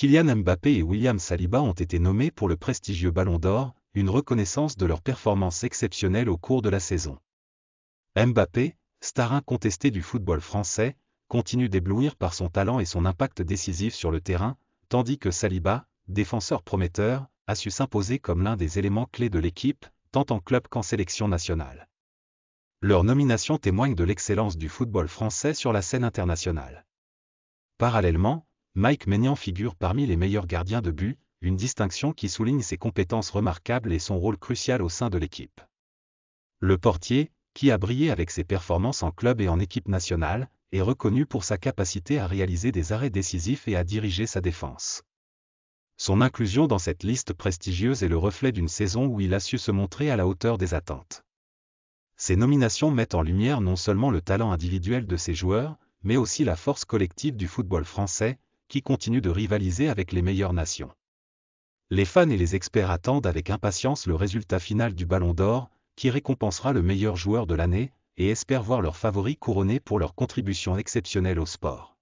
Kylian Mbappé et William Saliba ont été nommés pour le prestigieux Ballon d'Or, une reconnaissance de leur performance exceptionnelle au cours de la saison. Mbappé, star incontesté du football français, continue d'éblouir par son talent et son impact décisif sur le terrain, tandis que Saliba, défenseur prometteur, a su s'imposer comme l'un des éléments clés de l'équipe, tant en club qu'en sélection nationale. Leur nomination témoigne de l'excellence du football français sur la scène internationale. Parallèlement, Mike Maignan figure parmi les meilleurs gardiens de but, une distinction qui souligne ses compétences remarquables et son rôle crucial au sein de l'équipe. Le portier, qui a brillé avec ses performances en club et en équipe nationale, est reconnu pour sa capacité à réaliser des arrêts décisifs et à diriger sa défense. Son inclusion dans cette liste prestigieuse est le reflet d'une saison où il a su se montrer à la hauteur des attentes. Ces nominations mettent en lumière non seulement le talent individuel de ses joueurs, mais aussi la force collective du football français, qui continue de rivaliser avec les meilleures nations. Les fans et les experts attendent avec impatience le résultat final du Ballon d'Or, qui récompensera le meilleur joueur de l'année, et espèrent voir leurs favoris couronnés pour leur contribution exceptionnelle au sport.